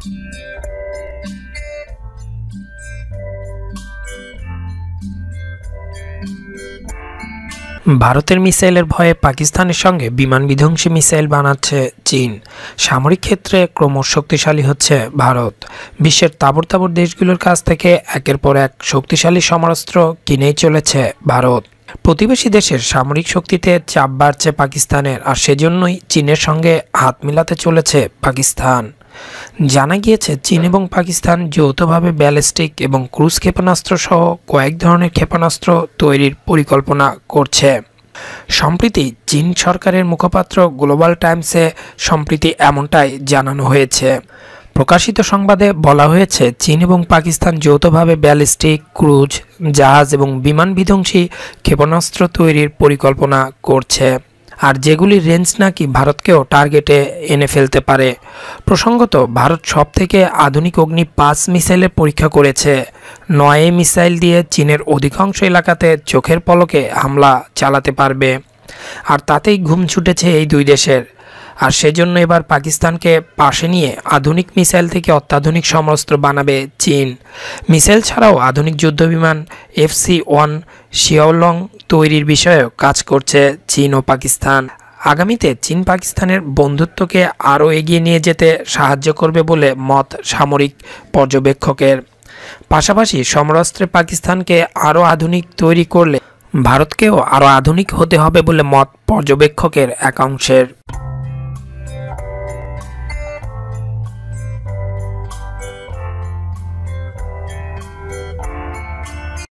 ভারতের মিসাইলের ভয়ে পাকিস্তানের সঙ্গে বিমান বিধ্বংসী মিসাইল বানাচ্ছে চীন সামরিক ক্ষেত্রে ক্রমশ শক্তিশালী হচ্ছে ভারত বিশ্বের তাবর তাবর দেশগুলোর কাছ থেকে একের পর এক শক্তিশালী সমরাস্ত্র কিনেই চলেছে ভারত প্রতিবেশী দেশের সামরিক শক্তিতে চাপ বাড়ছে পাকিস্তানের আর সেজন্যই চীনের সঙ্গে হাত মিলাতে চলেছে পাকিস্তান জানা গিয়েছে চীন এবং পাকিস্তান যৌথভাবে ব্যালিস্টিক এবং ক্রুজ ক্ষেপণাস্ত্র সহ কয়েক ধরনের ক্ষেপণাস্ত্র তৈরির পরিকল্পনা করছে সম্প্রতি চীন সরকারের মুখপাত্র গ্লোবাল টাইমসে সম্প্রতি এমনটাই জানানো হয়েছে প্রকাশিত সংবাদে বলা হয়েছে চীন এবং পাকিস্তান যৌথভাবে ব্যালিস্টিক ক্রুজ জাহাজ এবং বিমান বিধ্বংসী ক্ষেপণাস্ত্র তৈরির পরিকল্পনা করছে আর যেগুলির রেঞ্জ নাকি ভারতকেও টার্গেটে এনে ফেলতে পারে প্রসঙ্গত ভারত সব থেকে আধুনিক অগ্নি পাঁচ মিসাইলের পরীক্ষা করেছে নয়ে মিসাইল দিয়ে চীনের অধিকাংশ এলাকাতে চোখের পলকে হামলা চালাতে পারবে আর তাতেই ঘুম ছুটেছে এই দুই দেশের আর সেজন্য এবার পাকিস্তানকে পাশে নিয়ে আধুনিক মিসাইল থেকে অত্যাধুনিক সমস্ত্র বানাবে চীন মিসাইল ছাড়াও আধুনিক যুদ্ধবিমান এফসি ওয়ান শিয়াওলং তৈরির বিষয়েও কাজ করছে চীন ও পাকিস্তান আগামীতে চীন পাকিস্তানের বন্ধুত্বকে আরও এগিয়ে নিয়ে যেতে সাহায্য করবে বলে মত সামরিক পর্যবেক্ষকের পাশাপাশি সমরাস্ত্রে পাকিস্তানকে আরও আধুনিক তৈরি করলে ভারতকেও আরও আধুনিক হতে হবে বলে মত পর্যবেক্ষকের একাংশের